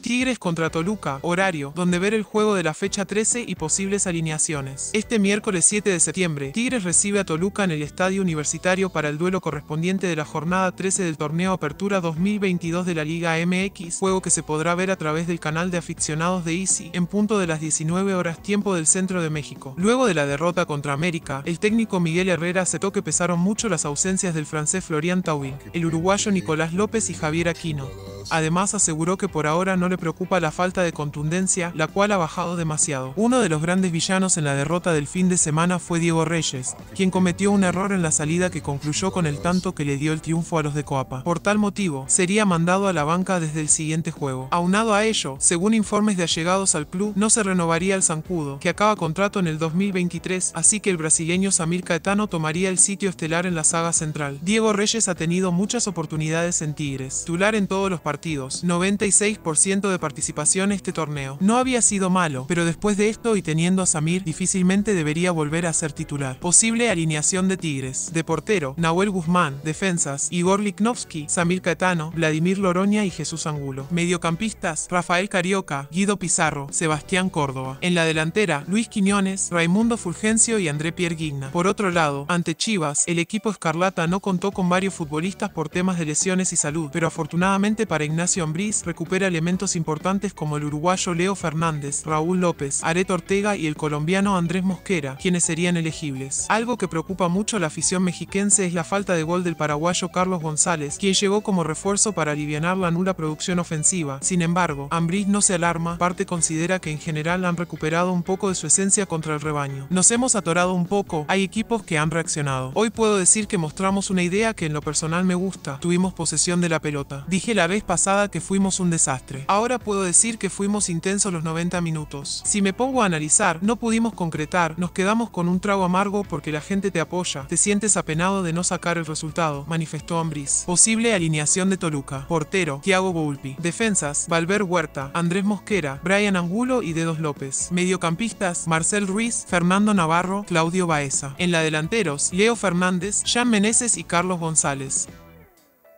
Tigres contra Toluca, horario, donde ver el juego de la fecha 13 y posibles alineaciones. Este miércoles 7 de septiembre, Tigres recibe a Toluca en el Estadio Universitario para el duelo correspondiente de la jornada 13 del torneo Apertura 2022 de la Liga MX, juego que se podrá ver a través del canal de aficionados de Easy, en punto de las 19 horas tiempo del centro de México. Luego de la derrota contra América, el técnico Miguel Herrera aceptó que pesaron mucho las ausencias del francés Florian Thauvin, el uruguayo Nicolás López y Javier Aquino. Además aseguró que por ahora no le preocupa la falta de contundencia, la cual ha bajado demasiado. Uno de los grandes villanos en la derrota del fin de semana fue Diego Reyes, quien cometió un error en la salida que concluyó con el tanto que le dio el triunfo a los de Coapa. Por tal motivo, sería mandado a la banca desde el siguiente juego. Aunado a ello, según informes de allegados al club, no se renovaría el Zancudo, que acaba contrato en el 2023, así que el brasileño Samir Caetano tomaría el sitio estelar en la saga central. Diego Reyes ha tenido muchas oportunidades en Tigres, titular en todos los partidos partidos, 96% de participación este torneo. No había sido malo, pero después de esto y teniendo a Samir, difícilmente debería volver a ser titular. Posible alineación de Tigres. De portero, Nahuel Guzmán. Defensas, Igor Liknovsky, Samir Caetano, Vladimir Loroña y Jesús Angulo. Mediocampistas, Rafael Carioca, Guido Pizarro, Sebastián Córdoba. En la delantera, Luis Quiñones, Raimundo Fulgencio y André Pierre Pierguigna. Por otro lado, ante Chivas, el equipo escarlata no contó con varios futbolistas por temas de lesiones y salud, pero afortunadamente para para Ignacio Ambriz recupera elementos importantes como el uruguayo Leo Fernández, Raúl López, Areto Ortega y el colombiano Andrés Mosquera, quienes serían elegibles. Algo que preocupa mucho a la afición mexiquense es la falta de gol del paraguayo Carlos González, quien llegó como refuerzo para aliviar la nula producción ofensiva. Sin embargo, Ambriz no se alarma, parte considera que en general han recuperado un poco de su esencia contra el rebaño. Nos hemos atorado un poco, hay equipos que han reaccionado. Hoy puedo decir que mostramos una idea que en lo personal me gusta, tuvimos posesión de la pelota. Dije la vez pasada que fuimos un desastre. Ahora puedo decir que fuimos intensos los 90 minutos. Si me pongo a analizar, no pudimos concretar, nos quedamos con un trago amargo porque la gente te apoya, te sientes apenado de no sacar el resultado, manifestó Ambriz. Posible alineación de Toluca. Portero, Thiago Boulpi. Defensas, Valver Huerta, Andrés Mosquera, Brian Angulo y Dedos López. Mediocampistas, Marcel Ruiz, Fernando Navarro, Claudio Baeza. En la delanteros, Leo Fernández, Jean Meneses y Carlos González.